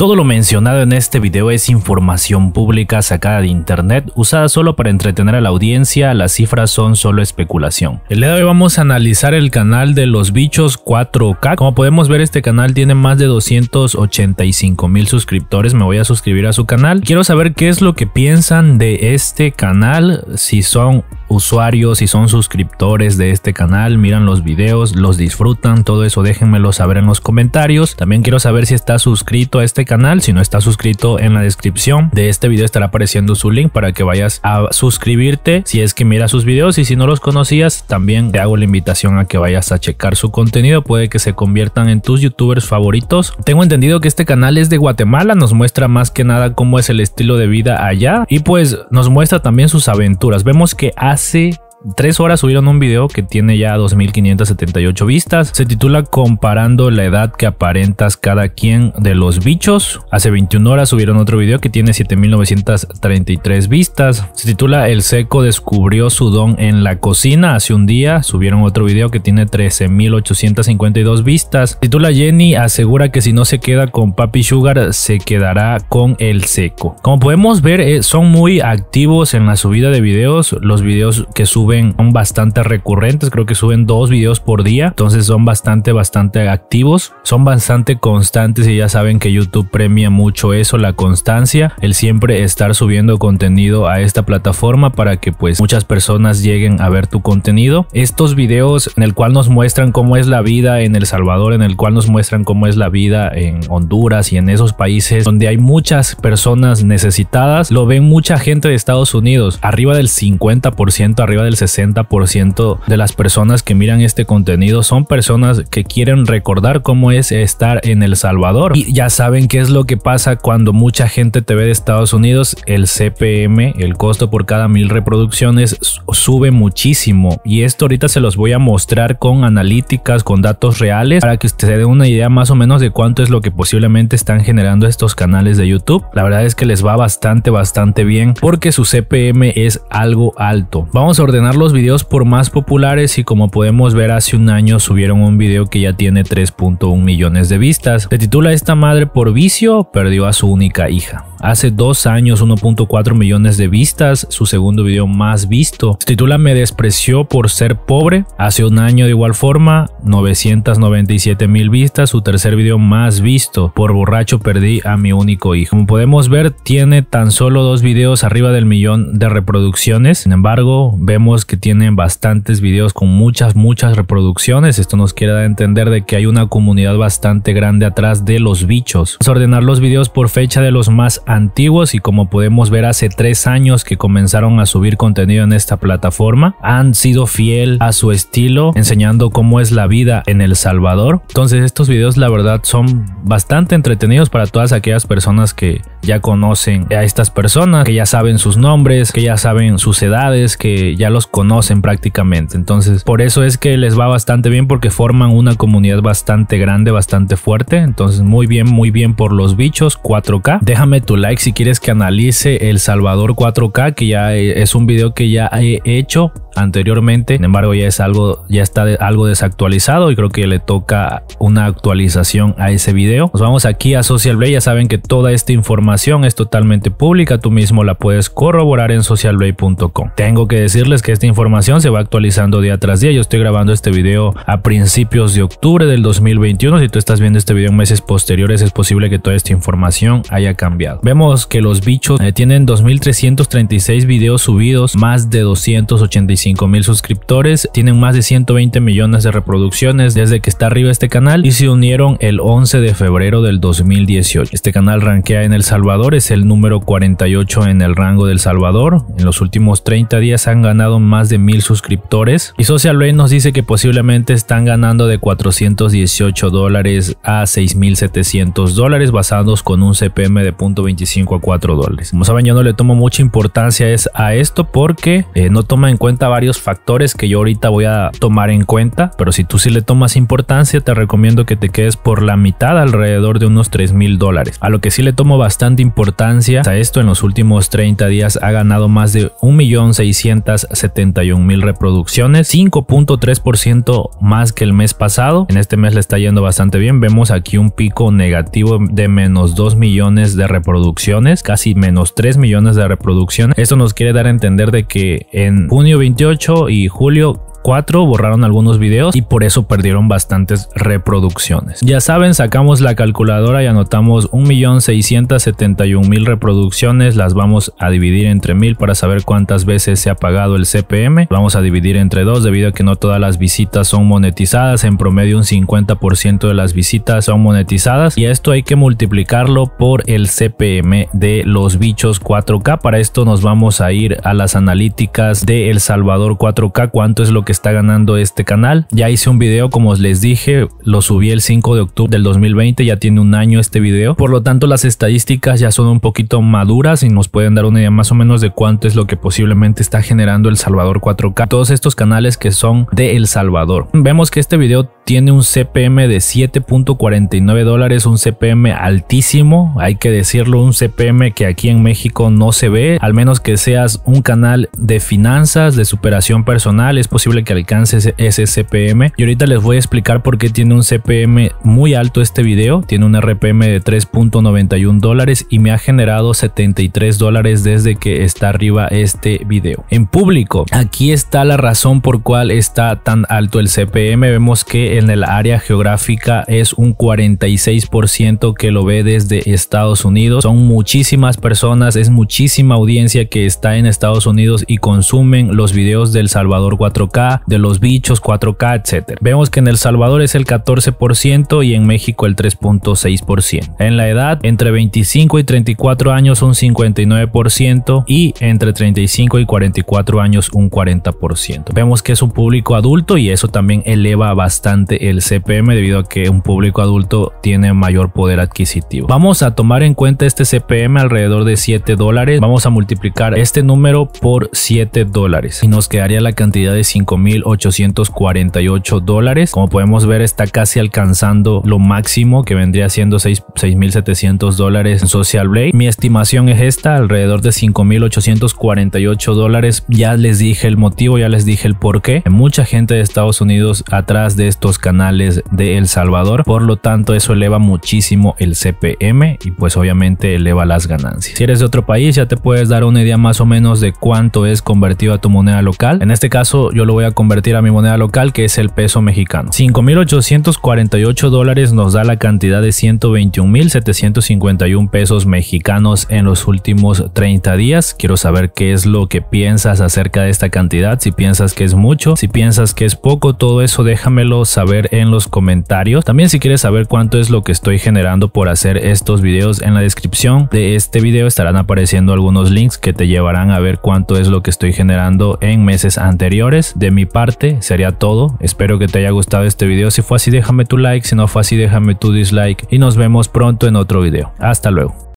Todo lo mencionado en este video es información pública sacada de internet, usada solo para entretener a la audiencia, las cifras son solo especulación. El día de hoy vamos a analizar el canal de los bichos 4K. Como podemos ver este canal tiene más de 285 mil suscriptores, me voy a suscribir a su canal. Quiero saber qué es lo que piensan de este canal, si son usuarios, y son suscriptores de este canal, miran los videos, los disfrutan, todo eso déjenmelo saber en los comentarios. También quiero saber si estás suscrito a este canal, si no estás suscrito en la descripción de este video estará apareciendo su link para que vayas a suscribirte si es que mira sus videos y si no los conocías también te hago la invitación a que vayas a checar su contenido, puede que se conviertan en tus youtubers favoritos. Tengo entendido que este canal es de Guatemala, nos muestra más que nada cómo es el estilo de vida allá y pues nos muestra también sus aventuras. Vemos que hace See. Tres horas subieron un video que tiene ya 2.578 vistas. Se titula Comparando la edad que aparentas cada quien de los bichos. Hace 21 horas subieron otro video que tiene 7.933 vistas. Se titula El seco descubrió su don en la cocina. Hace un día subieron otro video que tiene 13.852 vistas. Se titula Jenny asegura que si no se queda con Papi Sugar se quedará con el seco. Como podemos ver eh, son muy activos en la subida de videos. Los videos que suben son bastante recurrentes, creo que suben dos vídeos por día, entonces son bastante, bastante activos, son bastante constantes y ya saben que YouTube premia mucho eso, la constancia, el siempre estar subiendo contenido a esta plataforma para que pues muchas personas lleguen a ver tu contenido. Estos videos en el cual nos muestran cómo es la vida en El Salvador, en el cual nos muestran cómo es la vida en Honduras y en esos países donde hay muchas personas necesitadas, lo ven mucha gente de Estados Unidos, arriba del 50%, arriba del 60% de las personas que miran este contenido son personas que quieren recordar cómo es estar en El Salvador. Y ya saben qué es lo que pasa cuando mucha gente te ve de Estados Unidos, el CPM, el costo por cada mil reproducciones, sube muchísimo. Y esto ahorita se los voy a mostrar con analíticas, con datos reales, para que usted se dé una idea más o menos de cuánto es lo que posiblemente están generando estos canales de YouTube. La verdad es que les va bastante, bastante bien porque su CPM es algo alto. Vamos a ordenar los videos por más populares y como podemos ver hace un año subieron un video que ya tiene 3.1 millones de vistas. Se titula Esta madre por vicio perdió a su única hija hace dos años 1.4 millones de vistas, su segundo video más visto. Se titula Me despreció por ser pobre, hace un año de igual forma 997 mil vistas, su tercer video más visto, por borracho perdí a mi único hijo. Como podemos ver, tiene tan solo dos videos arriba del millón de reproducciones, sin embargo, vemos que tiene bastantes videos con muchas, muchas reproducciones, esto nos quiere dar a entender de que hay una comunidad bastante grande atrás de los bichos. Vamos ordenar los videos por fecha de los más antiguos y como podemos ver hace tres años que comenzaron a subir contenido en esta plataforma, han sido fiel a su estilo enseñando cómo es la vida en El Salvador. Entonces estos videos la verdad son bastante entretenidos para todas aquellas personas que ya conocen a estas personas, que ya saben sus nombres, que ya saben sus edades, que ya los conocen prácticamente. Entonces, por eso es que les va bastante bien porque forman una comunidad bastante grande, bastante fuerte. Entonces, muy bien, muy bien por los bichos 4K. Déjame tu like si quieres que analice El Salvador 4K, que ya eh, es un video que ya he hecho anteriormente. Sin embargo, ya es algo, ya está algo desactualizado y creo que le toca una actualización a ese video. Nos vamos aquí a Social Ya saben que toda esta información es totalmente pública, tú mismo la puedes corroborar en socialblade.com. Tengo que decirles que esta información se va actualizando día tras día. Yo estoy grabando este video a principios de octubre del 2021. Si tú estás viendo este video en meses posteriores, es posible que toda esta información haya cambiado. Vemos que los bichos eh, tienen 2.336 videos subidos, más de 285 mil suscriptores, tienen más de 120 millones de reproducciones desde que está arriba este canal y se unieron el 11 de febrero del 2018. Este canal rankea en El salón Salvador es el número 48 en el rango del Salvador. En los últimos 30 días han ganado más de mil suscriptores. Y Social nos dice que posiblemente están ganando de 418 dólares a 6.700 dólares basados con un CPM de 0.25 a 4 dólares. Como saben, yo no le tomo mucha importancia a esto porque eh, no toma en cuenta varios factores que yo ahorita voy a tomar en cuenta. Pero si tú sí le tomas importancia, te recomiendo que te quedes por la mitad, alrededor de unos 3.000 dólares. A lo que sí le tomo bastante de importancia a esto en los últimos 30 días ha ganado más de 1.671.000 reproducciones 5.3% más que el mes pasado en este mes le está yendo bastante bien vemos aquí un pico negativo de menos 2 millones de reproducciones casi menos 3 millones de reproducciones esto nos quiere dar a entender de que en junio 28 y julio 4 borraron algunos videos y por eso perdieron bastantes reproducciones. Ya saben, sacamos la calculadora y anotamos 1.671.000 reproducciones, las vamos a dividir entre 1.000 para saber cuántas veces se ha pagado el CPM, vamos a dividir entre dos debido a que no todas las visitas son monetizadas, en promedio un 50% de las visitas son monetizadas y esto hay que multiplicarlo por el CPM de los bichos 4K, para esto nos vamos a ir a las analíticas de El Salvador 4K, cuánto es lo que está ganando este canal. Ya hice un video, como les dije, lo subí el 5 de octubre del 2020, ya tiene un año este video. Por lo tanto, las estadísticas ya son un poquito maduras y nos pueden dar una idea más o menos de cuánto es lo que posiblemente está generando El Salvador 4K. Todos estos canales que son de El Salvador. Vemos que este video tiene un CPM de 7.49 dólares, un CPM altísimo, hay que decirlo, un CPM que aquí en México no se ve, al menos que seas un canal de finanzas, de superación personal, es posible que alcance ese, CPM. Y ahorita les voy a explicar por qué tiene un CPM muy alto este video. Tiene un RPM de 3.91 dólares y me ha generado 73 dólares desde que está arriba este video. En público, aquí está la razón por cual está tan alto el CPM. Vemos que en el área geográfica es un 46% que lo ve desde Estados Unidos. Son muchísimas personas, es muchísima audiencia que está en Estados Unidos y consumen los videos del Salvador 4K, de los bichos, 4K, etc. Vemos que en El Salvador es el 14% y en México el 3.6%. En la edad, entre 25 y 34 años un 59% y entre 35 y 44 años un 40%. Vemos que es un público adulto y eso también eleva bastante el CPM debido a que un público adulto tiene mayor poder adquisitivo. Vamos a tomar en cuenta este CPM alrededor de 7 dólares. Vamos a multiplicar este número por 7 dólares y nos quedaría la cantidad de 5 5.848 dólares. Como podemos ver, está casi alcanzando lo máximo que vendría siendo 6.700 dólares en Social Blade. Mi estimación es esta, alrededor de 5.848 dólares. Ya les dije el motivo, ya les dije el por qué. Mucha gente de Estados Unidos atrás de estos canales de El Salvador. Por lo tanto, eso eleva muchísimo el CPM y pues obviamente eleva las ganancias. Si eres de otro país, ya te puedes dar una idea más o menos de cuánto es convertido a tu moneda local. En este caso, yo lo voy a convertir a mi moneda local que es el peso mexicano. 5.848 dólares nos da la cantidad de 121.751 pesos mexicanos en los últimos 30 días. Quiero saber qué es lo que piensas acerca de esta cantidad, si piensas que es mucho, si piensas que es poco, todo eso déjamelo saber en los comentarios. También si quieres saber cuánto es lo que estoy generando por hacer estos videos en la descripción de este video estarán apareciendo algunos links que te llevarán a ver cuánto es lo que estoy generando en meses anteriores de mi parte sería todo. Espero que te haya gustado este video. Si fue así, déjame tu like. Si no fue así, déjame tu dislike. Y nos vemos pronto en otro video. Hasta luego.